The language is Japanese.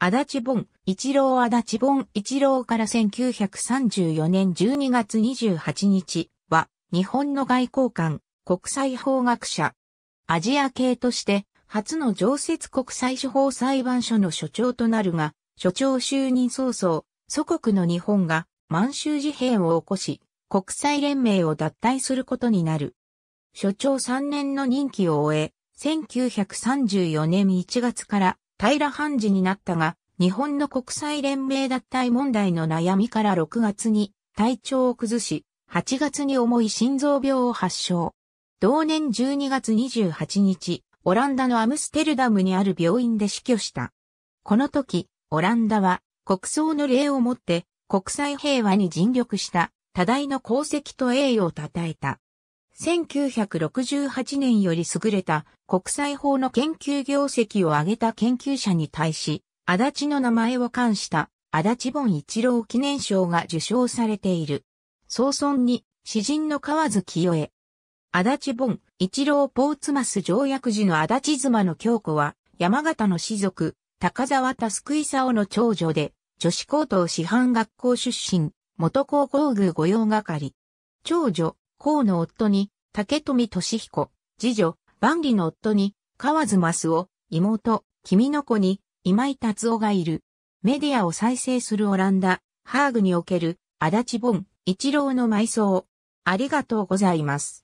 足立本、一郎足立本一郎から1934年12月28日は、日本の外交官、国際法学者。アジア系として、初の常設国際司法裁判所の所長となるが、所長就任早々、祖国の日本が満州事変を起こし、国際連盟を脱退することになる。所長3年の任期を終え、1934年1月から平判事になったが、日本の国際連盟脱退問題の悩みから6月に体調を崩し、8月に重い心臓病を発症。同年12月28日、オランダのアムステルダムにある病院で死去した。この時、オランダは国葬の礼をもって国際平和に尽力した多大の功績と栄誉を称えた。1968年より優れた国際法の研究業績を上げた研究者に対し、足立の名前を冠した足立本一郎記念賞が受賞されている。総村に詩人の河津清江。足立本一郎ポーツマス条約時の足立妻の京子は山形の士族高沢田救いおの長女で女子高等師範学校出身元高校具御用係。長女公の夫に、竹富俊彦、次女、万里の夫に、河津益夫、妹、君の子に、今井達夫がいる。メディアを再生するオランダ、ハーグにおける、足立本、一郎の埋葬。ありがとうございます。